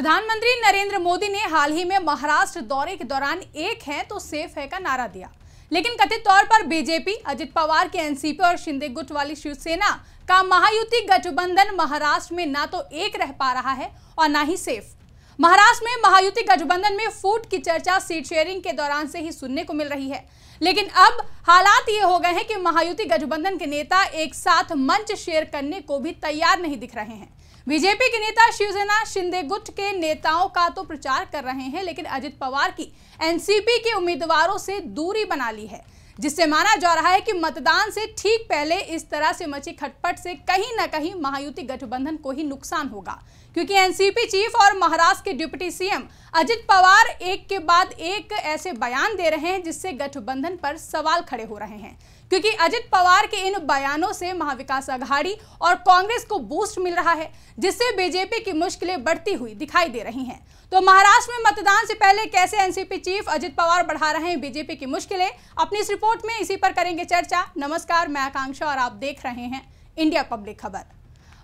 प्रधानमंत्री नरेंद्र मोदी ने हाल ही में महाराष्ट्र दौरे के दौरान एक है तो सेफ है का नारा दिया लेकिन कथित तौर पर बीजेपी अजित पवार के एनसीपी और शिंदे गुट वाली शिवसेना का महायुति गठबंधन महाराष्ट्र में ना तो एक रह पा रहा है और ना ही सेफ महाराष्ट्र में महायुति गठबंधन में फूट की चर्चा सीट शेयरिंग के दौरान से ही सुनने को मिल रही है लेकिन अब हालात ये हो गए हैं कि महायुति गठबंधन के नेता एक साथ मंच शेयर करने को भी तैयार नहीं दिख रहे हैं बीजेपी के नेता शिवसेना शिंदे गुट के नेताओं का तो प्रचार कर रहे हैं लेकिन अजित पवार की एनसीपी के उम्मीदवारों से दूरी बना ली है जिससे माना जा रहा है कि मतदान से ठीक पहले इस तरह से मची खटपट से कहीं ना कहीं महायुति गठबंधन को ही नुकसान होगा क्योंकि एनसीपी चीफ और महाराष्ट्र के डिप्टी सीएम अजित पवार एक के बाद एक ऐसे बयान दे रहे हैं जिससे गठबंधन पर सवाल खड़े हो रहे हैं क्योंकि अजित पवार के इन बयानों से महाविकास आघाड़ी और कांग्रेस को बूस्ट मिल रहा है जिससे बीजेपी की मुश्किलें बढ़ती हुई दिखाई दे रही हैं तो महाराष्ट्र में मतदान से पहले कैसे एनसीपी चीफ अजित पवार बढ़ा रहे हैं बीजेपी की मुश्किलें अपनी इस रिपोर्ट में इसी पर करेंगे चर्चा नमस्कार मैं आकांक्षा और आप देख रहे हैं इंडिया पब्लिक खबर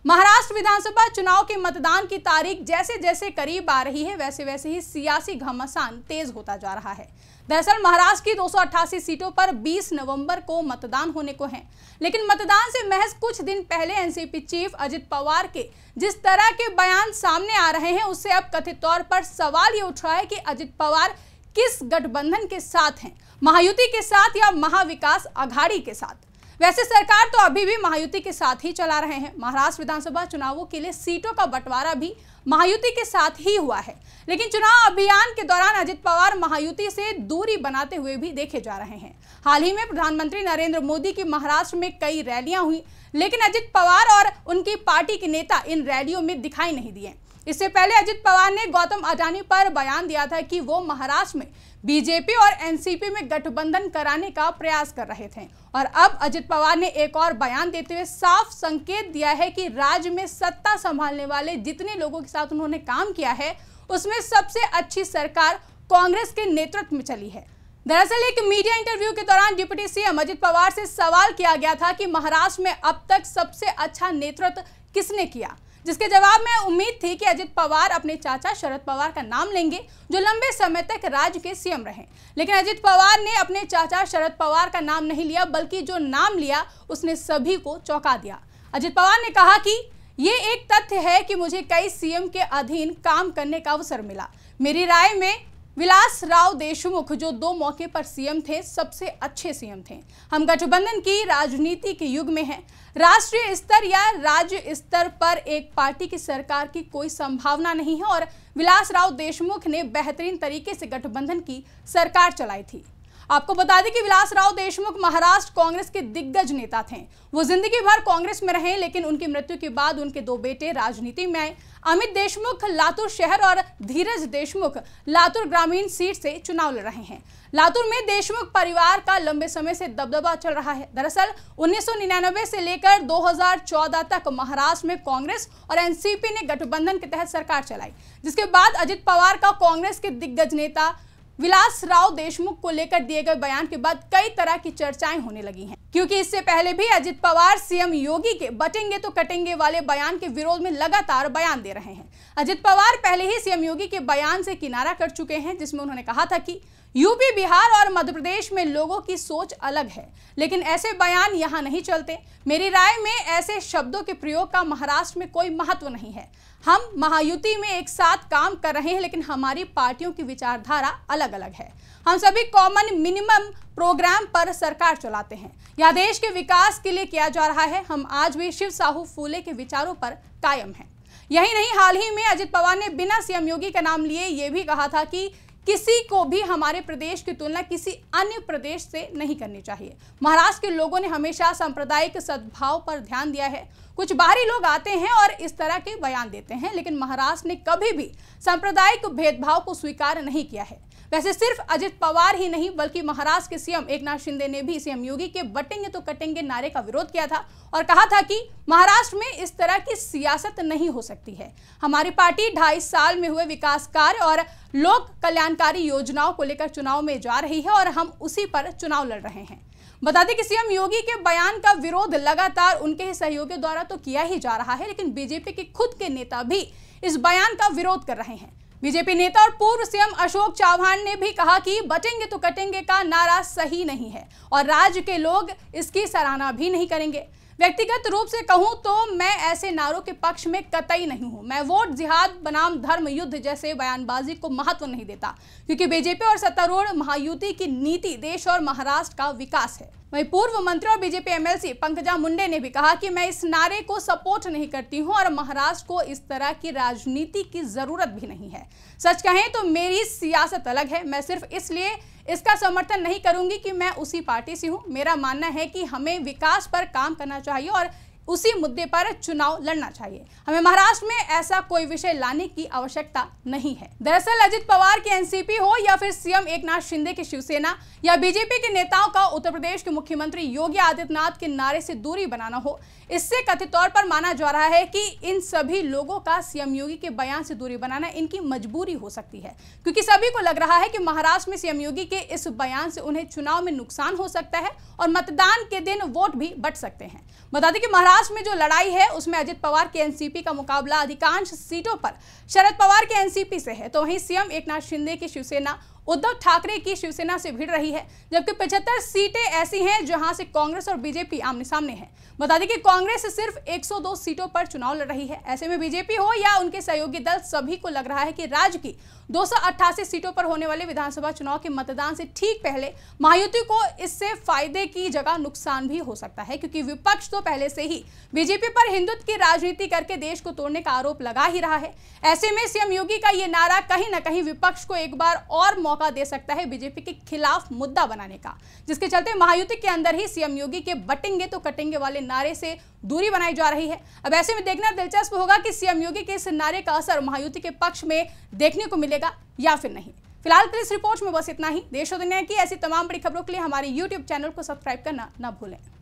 महाराष्ट्र विधानसभा चुनाव के मतदान की तारीख जैसे जैसे करीब आ रही है वैसे वैसे ही सियासी घमासान तेज होता जा रहा है दरअसल महाराष्ट्र की 288 सीटों पर 20 नवंबर को मतदान होने को है लेकिन मतदान से महज कुछ दिन पहले एनसीपी चीफ अजित पवार के जिस तरह के बयान सामने आ रहे हैं उससे अब कथित तौर पर सवाल ये उठ रहा है कि अजित पवार किस गठबंधन के साथ हैं महायुति के साथ या महाविकास अघाड़ी के साथ वैसे सरकार तो अभी भी महायुति के साथ ही चला रहे हैं महाराष्ट्र विधानसभा चुनावों के लिए सीटों का बंटवारा भी महायुति के साथ ही हुआ है लेकिन चुनाव अभियान के दौरान अजित पवार महायुति से दूरी बनाते हुए भी देखे जा रहे हैं हाल ही में प्रधानमंत्री नरेंद्र मोदी की महाराष्ट्र में कई रैलियां हुई लेकिन अजित पवार और उनकी पार्टी के नेता इन रैलियों में दिखाई नहीं दिए इससे पहले अजित पवार ने गौतम अडानी पर बयान दिया था कि वो महाराष्ट्र में बीजेपी और एनसीपी में गठबंधन कराने का प्रयास कर रहे थे और अब अजित पवार ने एक और बयान देते हुए साफ संकेत दिया है कि राज्य में सत्ता संभालने वाले जितने लोगों के साथ उन्होंने काम किया है उसमें सबसे अच्छी सरकार कांग्रेस के नेतृत्व में चली है दरअसल एक मीडिया इंटरव्यू के दौरान डिप्टी सीएम अजित पवार से सवाल किया गया था कि महाराष्ट्र में अब तक सबसे अच्छा नेतृत्व किसने किया जिसके जवाब में उम्मीद थी कि अजित पवार अपने चाचा शरद पवार का नाम लेंगे जो लंबे समय तक राज्य के सीएम रहे लेकिन अजित पवार ने अपने चाचा शरद पवार का नाम नहीं लिया बल्कि जो नाम लिया उसने सभी को चौंका दिया अजित पवार ने कहा कि ये एक तथ्य है कि मुझे कई सीएम के अधीन काम करने का अवसर मिला मेरी राय में विलास राव देशमुख जो दो मौके पर सीएम थे सबसे अच्छे सीएम थे हम गठबंधन की राजनीति के युग में हैं राष्ट्रीय स्तर या राज्य स्तर पर एक पार्टी की सरकार की कोई संभावना नहीं है और विलास राव देशमुख ने बेहतरीन तरीके से गठबंधन की सरकार चलाई थी आपको बता दें कि विलास राव देशमुख महाराष्ट्र कांग्रेस के दिग्गज नेता थे वो जिंदगी भर कांग्रेस में रहे लेकिन उनकी मृत्यु के बाद उनके दो बेटे राजनीति में आए अमित देशमुख लातूर शहर और धीरज देशमुख लातूर ग्रामीण सीट से चुनाव लड़ रहे हैं लातूर में देशमुख परिवार का लंबे समय से दबदबा चल रहा है दरअसल 1999 से लेकर 2014 तक महाराष्ट्र में कांग्रेस और एनसीपी ने गठबंधन के तहत सरकार चलाई जिसके बाद अजित पवार का कांग्रेस के दिग्गज नेता विलास राव देशमुख को लेकर दिए गए बयान के बाद कई तरह की चर्चाएं होने लगी हैं क्योंकि इससे पहले भी अजित पवार सीएम योगी के बटेंगे तो कटेंगे वाले बयान के विरोध में लगातार बयान दे रहे हैं अजित पवार पहले ही सीएम योगी के बयान से किनारा कर चुके हैं जिसमें उन्होंने कहा था की यूपी बिहार और मध्य प्रदेश में लोगों की सोच अलग है लेकिन ऐसे बयान यहाँ नहीं चलते मेरी राय में ऐसे शब्दों के प्रयोग का महाराष्ट्र में कोई महत्व नहीं है हम महायुति में एक साथ काम कर रहे हैं लेकिन हमारी पार्टियों की विचारधारा अलग अलग है हम सभी कॉमन मिनिमम प्रोग्राम पर सरकार चलाते हैं यह देश के विकास के लिए किया जा रहा है हम आज भी शिव साहू फूले के विचारों पर कायम है यही नहीं हाल ही में अजित पवार ने बिना सीएम योगी का नाम लिए ये भी कहा था कि किसी को भी हमारे प्रदेश की तुलना किसी अन्य प्रदेश से नहीं करनी चाहिए महाराष्ट्र के लोगों ने हमेशा सांप्रदायिक सद्भाव पर ध्यान दिया है कुछ बाहरी लोग आते हैं और इस तरह के बयान देते हैं लेकिन महाराष्ट्र ने कभी भी सांप्रदायिक भेदभाव को स्वीकार नहीं किया है वैसे सिर्फ अजित पवार ही नहीं बल्कि महाराष्ट्र के सीएम एकनाथ शिंदे ने भी सीएम योगी के बटेंगे तो कटेंगे नारे का विरोध किया था और कहा था कि महाराष्ट्र में इस तरह की सियासत नहीं हो सकती है हमारी पार्टी ढाई साल में हुए विकास कार्य और लोक कल्याणकारी योजनाओं को लेकर चुनाव में जा रही है और हम उसी पर चुनाव लड़ रहे हैं बता दें कि सीएम योगी के बयान का विरोध लगातार उनके ही सहयोगियों द्वारा तो किया ही जा रहा है लेकिन बीजेपी के खुद के नेता भी इस बयान का विरोध कर रहे हैं बीजेपी नेता और पूर्व सीएम अशोक चौहान ने भी कहा कि बटेंगे तो कटेंगे का नारा सही नहीं है और राज्य के लोग इसकी सराहना भी नहीं करेंगे व्यक्तिगत रूप से कहूं तो मैं ऐसे नारों के पक्ष में कतई नहीं हूं मैं वोट जिहाद बनाम धर्म युद्ध जैसे बयानबाजी को महत्व नहीं देता क्योंकि बीजेपी और सत्तारूढ़ महायुति की नीति देश और महाराष्ट्र का विकास है वहीं पूर्व मंत्री और बीजेपी एमएलसी पंकजा मुंडे ने भी कहा कि मैं इस नारे को सपोर्ट नहीं करती हूं और महाराष्ट्र को इस तरह की राजनीति की जरूरत भी नहीं है सच कहें तो मेरी सियासत अलग है मैं सिर्फ इसलिए इसका समर्थन नहीं करूंगी कि मैं उसी पार्टी से हूं मेरा मानना है कि हमें विकास पर काम करना चाहिए और उसी मुद्दे पर चुनाव लड़ना चाहिए हमें महाराष्ट्र में ऐसा कोई विषय लाने की आवश्यकता नहीं है दरअसल अजित पवार की एनसीपी हो या फिर सीएम एकनाथ शिंदे की शिवसेना या बीजेपी के नेताओं का उत्तर प्रदेश के मुख्यमंत्री योगी आदित्यनाथ के नारे से दूरी बनाना हो इससे कथित तौर पर माना जा रहा है कि इन सभी लोगों का सीएम योगी के बयान से दूरी बनाना इनकी मजबूरी हो सकती है क्योंकि सभी को लग रहा है कि महाराष्ट्र में सीएम योगी के इस बयान से उन्हें चुनाव में नुकसान हो सकता है और मतदान के दिन वोट भी बट सकते हैं बता दें कि महाराष्ट्र महाराष्ट्र में जो लड़ाई है उसमें अजित पवार के एनसीपी का मुकाबला अधिकांश सीटों पर शरद पवार के एनसीपी से है तो वहीं सीएम एकनाथ शिंदे की शिवसेना उद्धव ठाकरे की शिवसेना से भिड़ रही है जबकि पचहत्तर सीटें ऐसी हैं जहां से कांग्रेस और बीजेपी आमने सामने हैं बता दें कि कांग्रेस सिर्फ 102 सीटों पर चुनाव लड़ रही है ऐसे में बीजेपी हो या उनके सहयोगी दल सभी को लग रहा है कि राज्य की दो सीटों पर होने वाले विधानसभा चुनाव के मतदान से ठीक पहले महायुति को इससे फायदे की जगह नुकसान भी हो सकता है क्योंकि विपक्ष तो पहले से ही बीजेपी पर हिंदुत्व की राजनीति करके देश को तोड़ने का आरोप लगा ही रहा है ऐसे में सीएम योगी का ये नारा कहीं ना कहीं विपक्ष को एक बार और मौका मौका दे सकता है बीजेपी के खिलाफ मुद्दा बनाने का जिसके चलते महायुति के अंदर ही सीएम योगी के बटेंगे तो कटेंगे वाले नारे से दूरी बनाई जा रही है अब ऐसे में देखना दिलचस्प होगा कि सीएम योगी के इस नारे का असर महायुति के पक्ष में देखने को मिलेगा या फिर नहीं फिलहाल इस रिपोर्ट में बस इतना ही देश और दुनिया की ऐसी तमाम बड़ी खबरों के लिए हमारे यूट्यूब चैनल को सब्सक्राइब करना न भूलें